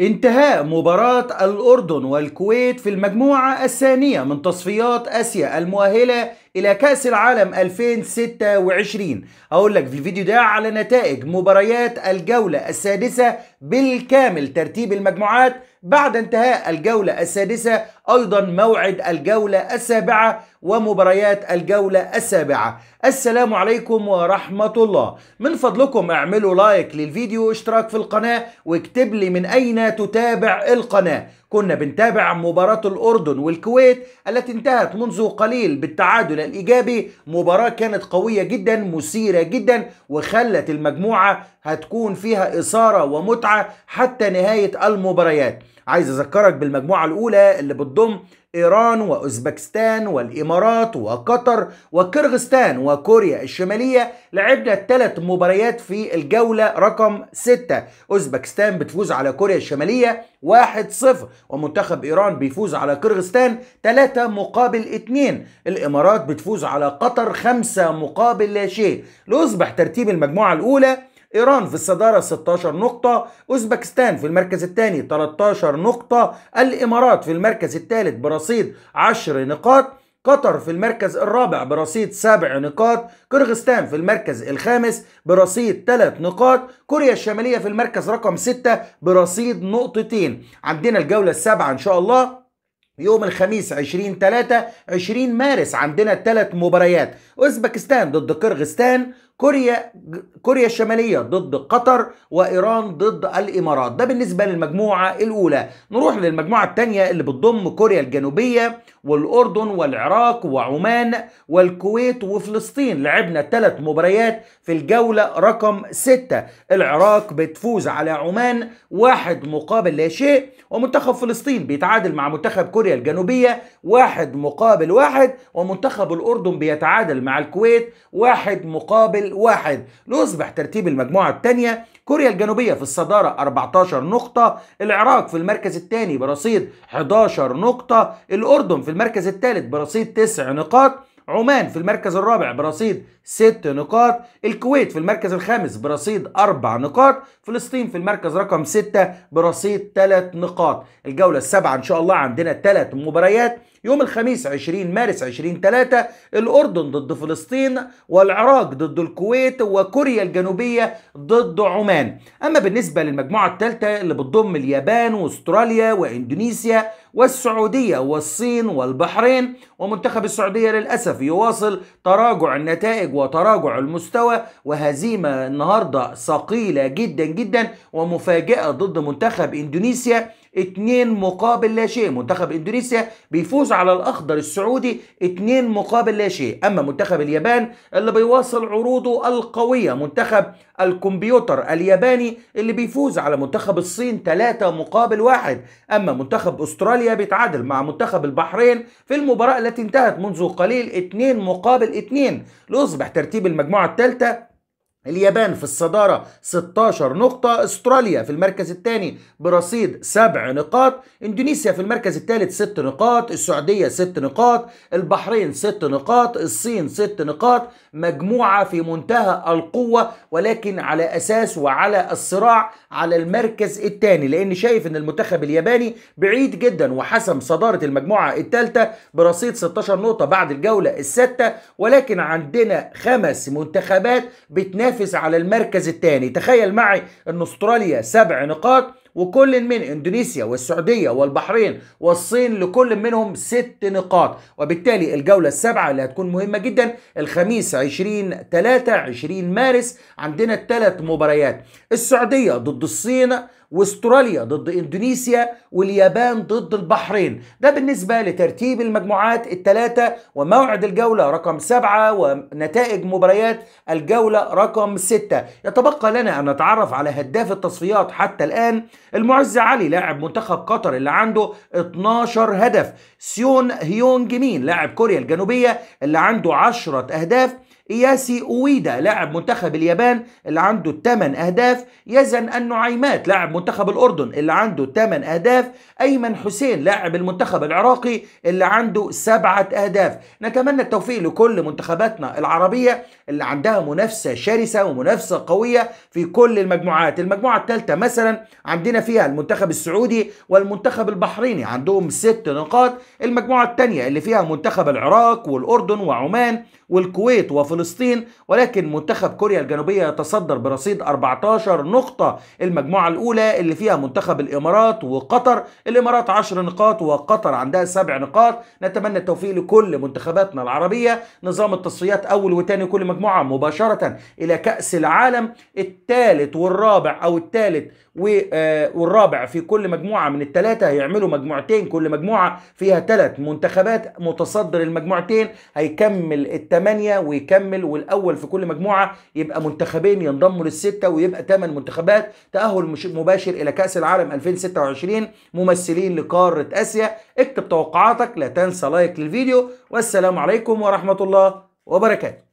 انتهاء مباراة الأردن والكويت في المجموعة الثانية من تصفيات آسيا المؤهلة الى كاس العالم 2026 هقول لك في الفيديو ده على نتائج مباريات الجوله السادسه بالكامل ترتيب المجموعات بعد انتهاء الجولة السادسة أيضا موعد الجولة السابعة ومباريات الجولة السابعة السلام عليكم ورحمة الله من فضلكم اعملوا لايك للفيديو واشتراك في القناة واكتب لي من أين تتابع القناة كنا بنتابع مباراة الأردن والكويت التي انتهت منذ قليل بالتعادل الإيجابي مباراة كانت قوية جدا مثيرة جدا وخلت المجموعة هتكون فيها إثارة ومتعة حتى نهاية المباريات عايز أذكرك بالمجموعة الأولى اللي بتضم إيران وأوزبكستان والإمارات وقطر وكرغستان وكوريا الشمالية لعبنا ثلاث مباريات في الجولة رقم 6 أوزبكستان بتفوز على كوريا الشمالية 1-0 ومنتخب إيران بيفوز على كرغستان 3 مقابل 2 الإمارات بتفوز على قطر 5 مقابل لا شيء ليصبح ترتيب المجموعة الأولى إيران في الصدارة 16 نقطة أوزبكستان في المركز الثاني 13 نقطة الإمارات في المركز الثالث برصيد 10 نقاط قطر في المركز الرابع برصيد سبع نقاط كرغستان في المركز الخامس برصيد ثلاث نقاط كوريا الشمالية في المركز رقم ستة برصيد نقطتين عندنا الجولة السابعة إن شاء الله يوم الخميس 20 3 20 مارس عندنا ثلاث مباريات اوزبكستان ضد كرغستان كوريا كوريا الشماليه ضد قطر وايران ضد الامارات ده بالنسبه للمجموعه الاولى نروح للمجموعه الثانيه اللي بتضم كوريا الجنوبيه والاردن والعراق وعمان والكويت وفلسطين لعبنا ثلاث مباريات في الجوله رقم ستة العراق بتفوز على عمان واحد مقابل لا شيء ومنتخب فلسطين بيتعادل مع منتخب كوريا الجنوبيه واحد مقابل واحد ومنتخب الاردن بيتعادل مع الكويت واحد مقابل واحد ليصبح ترتيب المجموعة الثانية كوريا الجنوبية في الصدارة 14 نقطة العراق في المركز الثاني برصيد 11 نقطة الأردن في المركز الثالث برصيد 9 نقاط عمان في المركز الرابع برصيد 6 نقاط الكويت في المركز الخامس برصيد 4 نقاط فلسطين في المركز رقم 6 برصيد 3 نقاط الجولة السابعة إن شاء الله عندنا 3 مباريات يوم الخميس 20 مارس 2003 الأردن ضد فلسطين والعراق ضد الكويت وكوريا الجنوبية ضد عمان أما بالنسبة للمجموعة الثالثة اللي بتضم اليابان واستراليا واندونيسيا والسعودية والصين والبحرين ومنتخب السعودية للأسف يواصل تراجع النتائج وتراجع المستوى وهزيمة النهاردة ثقيلة جدا جدا ومفاجأة ضد منتخب إندونيسيا 2 مقابل لا شيء منتخب اندونيسيا بيفوز على الاخضر السعودي 2 مقابل لا شيء اما منتخب اليابان اللي بيواصل عروضه القويه منتخب الكمبيوتر الياباني اللي بيفوز على منتخب الصين 3 مقابل واحد اما منتخب استراليا بيتعادل مع منتخب البحرين في المباراه التي انتهت منذ قليل 2 مقابل 2 ليصبح ترتيب المجموعه الثالثه اليابان في الصدارة 16 نقطة استراليا في المركز الثاني برصيد 7 نقاط اندونيسيا في المركز الثالث 6 نقاط السعودية 6 نقاط البحرين 6 نقاط الصين 6 نقاط مجموعة في منتهى القوة ولكن على أساس وعلى الصراع على المركز الثاني لأن شايف أن المنتخب الياباني بعيد جدا وحسم صدارة المجموعة الثالثة برصيد 16 نقطة بعد الجولة الستة ولكن عندنا خمس منتخبات بتنافس ينافس على المركز الثاني تخيل معي ان استراليا سبع نقاط وكل من اندونيسيا والسعوديه والبحرين والصين لكل منهم ست نقاط وبالتالي الجوله السابعه اللي هتكون مهمه جدا الخميس 20 3 20 مارس عندنا ثلاث مباريات السعوديه ضد الصين واستراليا ضد اندونيسيا واليابان ضد البحرين ده بالنسبه لترتيب المجموعات الثلاثه وموعد الجوله رقم سبعه ونتائج مباريات الجوله رقم سته يتبقى لنا ان نتعرف على هداف التصفيات حتى الان المعز علي لاعب منتخب قطر اللي عنده 12 هدف سيون هيونج مين لاعب كوريا الجنوبيه اللي عنده 10 اهداف إياسي أويدا لاعب منتخب اليابان اللي عنده 8 أهداف يزن النعيمات لاعب منتخب الأردن اللي عنده 8 أهداف أيمن حسين لاعب المنتخب العراقي اللي عنده 7 أهداف نتمنى التوفيق لكل منتخباتنا العربية اللي عندها منافسة شرسة ومنافسة قوية في كل المجموعات المجموعة الثالثة مثلا عندنا فيها المنتخب السعودي والمنتخب البحريني عندهم 6 نقاط المجموعة الثانية اللي فيها منتخب العراق والأردن وعمان والكويت وفلسطين فلسطين ولكن منتخب كوريا الجنوبية يتصدر برصيد 14 نقطة المجموعة الأولى اللي فيها منتخب الإمارات وقطر الإمارات 10 نقاط وقطر عندها 7 نقاط نتمنى التوفيق لكل منتخباتنا العربية نظام التصفيات أول وثاني كل مجموعة مباشرة إلى كأس العالم الثالث والرابع أو الثالث آه، والرابع في كل مجموعة من الثلاثة هيعملوا مجموعتين كل مجموعة فيها ثلاث منتخبات متصدر المجموعتين هيكمل الثمانية ويكمل يكمل والاول في كل مجموعه يبقى منتخبين ينضموا للسته ويبقى ثمان منتخبات تاهل مباشر الى كاس العالم 2026 ممثلين لقاره اسيا اكتب توقعاتك لا تنسى لايك للفيديو والسلام عليكم ورحمه الله وبركاته